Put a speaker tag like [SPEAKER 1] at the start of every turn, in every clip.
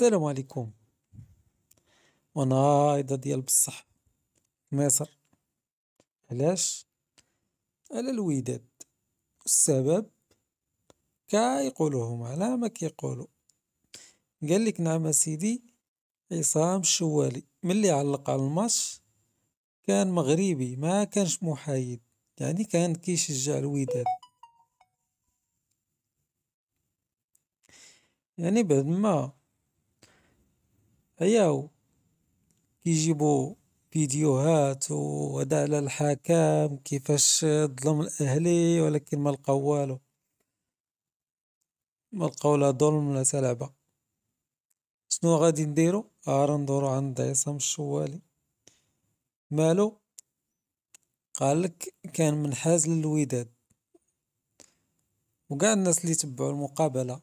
[SPEAKER 1] السلام عليكم وانا ايضا ديال بصح مصر علاش على الوداد السبب كايقولوهم على ما كيقولوا قال لك نعم سيدي عصام الشوالي ملي علق على الماتش كان مغربي ما كانش محايد يعني كان كيشجع الوداد يعني بعد ما عياو كيجيبو فيديوهات وهدا على الحكام كيفاش ظلم الاهلي ولكن ما لقاو والو ما لقاو لا ظلم لا تلعبه شنو غادي نديرو ارا آه، ندورو عند عصام الشوالي مالو قالك كان منحاز للوداد وكاع الناس اللي تبعوا المقابله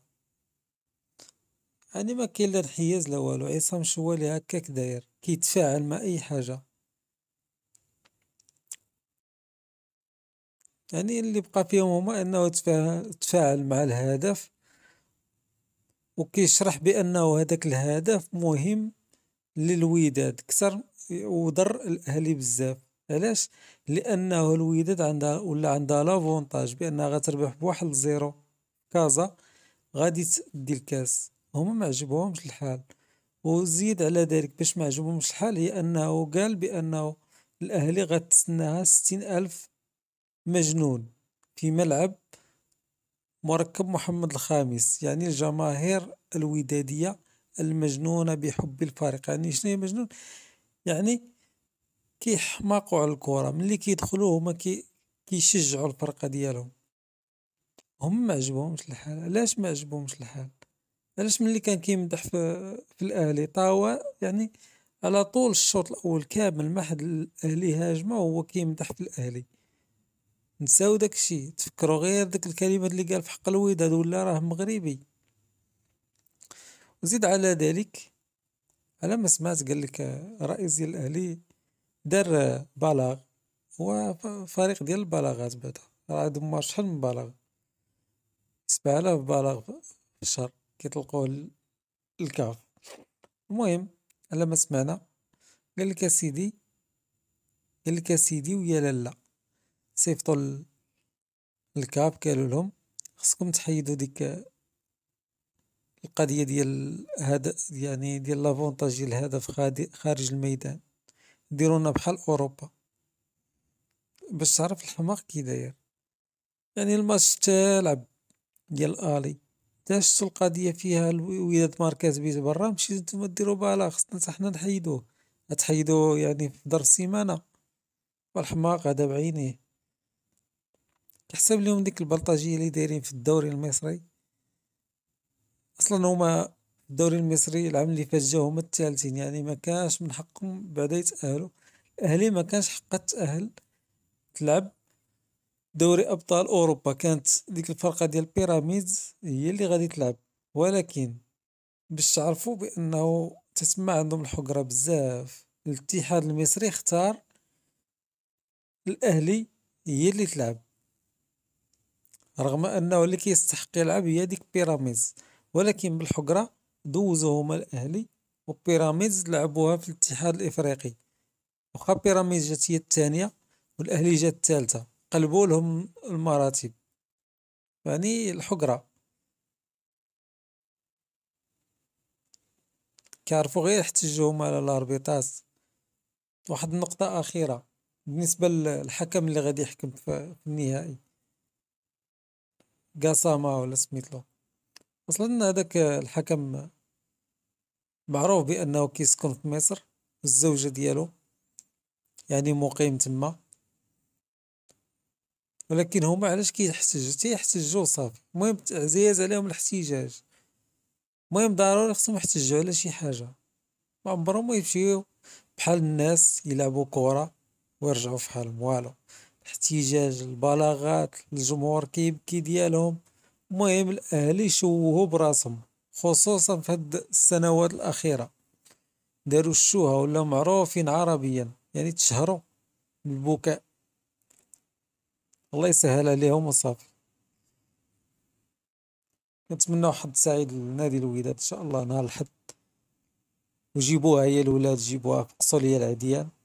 [SPEAKER 1] أنا ما كاين لا انحياز لا والو عصام شوالي هكاك داير كيتفاعل مع أي حاجة يعني اللي بقى فيهم هما أنه تفاعل مع الهدف وكيشرح بأنه هذاك الهدف مهم للوداد كثر وضر الأهلي بزاف علاش لأنه الوداد عندها ولا عندها لافونتاج بأنها غتربح بواحد لزيرو كازا غادي تدي الكاس هما ما عجبهمش الحال وزيد على ذلك باش ما عجبهمش الحال هي انه قال بانه الاهلي غتسناها ستين الف مجنون في ملعب مركب محمد الخامس يعني الجماهير الودادية المجنونة بحب الفريق يعني شنو مجنون يعني كيحماقوا على الكرة ملي كيدخلوا هما كي كيشجعوا الفرقة ديالهم هم ما عجبهمش الحال علاش ما عجبهمش الحال علاش ملي كان كيمدح في, في الاهلي طاو يعني على طول الشوط الاول كامل ما حد الاهلي هاجمه وهو كيمدح في الاهلي نساو داكشي تفكروا غير ديك الكلمات اللي قال في حق الوداد ولا راه مغربي وزيد على ذلك على ما سمعت قال لك رئيس ديال الاهلي دار بلاغ هو فريق ديال البلاغات بعدا راه دمار شحال من بلاغ سبعة آلاف بلاغ في الشهر كيطلقوه الكاف المهم على ما سمعنا قال لك اسيدي قال لك سيدي ويا لالا صيفطوا الكاف قالوا لهم خصكم تحيدوا ديك القضيه ديال هذا يعني ديال لافونتاج ديال الهدف خارج الميدان ديرونا بحال اوروبا باش تعرف الحماق كي داير يعني الماتش تلعب ديال الالي تاش القضيه فيها الولاد ماركاز بيت برا مشي نتوما ديروا بالا خصنا حنا نحيدوه تحيدو يعني في دار السيمانه والحماق هذا بعينيه كحسب لهم ديك البلطاجية اللي دايرين في الدوري المصري اصلا هما الدوري المصري العام اللي فات جاو هما الثالثين يعني ما كانش من حقهم بعدا يتاهلوا الاهلي ما كانش حقه تأهل تلعب دوري ابطال اوروبا كانت ديك الفرقه ديال بيراميدز هي اللي غادي تلعب ولكن باش تعرفوا بانه تتما عندهم الحقره بزاف الاتحاد المصري اختار الاهلي هي اللي تلعب رغم انه اللي كيستحق يلعب هي ديك بيراميدز ولكن بالحقره دوزو هما الاهلي وبيراميدز لعبوها في الاتحاد الافريقي وخا بيراميدز جات هي الثانيه والاهلي جات الثالثه قلبوا لهم المراتب يعني الحقرة كيعرفوا غير يحتجوهم على الاربيطاج واحد النقطة أخيرة بالنسبة للحكم اللي غادي يحكم في النهائي قاسامة ولا سميتلو أصلا هذاك الحكم معروف بأنه كيسكن في مصر الزوجة ديالو يعني مقيم تما ولكن هما علاش كيحتج تيحتجوا صافي المهم زياز عليهم الاحتجاج المهم ضروري خصهم يحتجوا على شي حاجه ما عمرهم يمشيو بحال الناس يلعبوا كره ويرجعوا فحالهم والو الاحتجاج البلاغات الجمهور كيبكي ديالهم المهم الاهلي يشوهوا براسهم خصوصا في هاد السنوات الاخيره داروا الشوهه ولا معروفين عربيا يعني تشهروا بالبكاء الله يسهل عليهم وصافي كنتمناو حظ سعيد لنادي الوداد ان شاء الله نهار الحد وجيبوها هي الولاد جيبوها فقصوا ليا العديان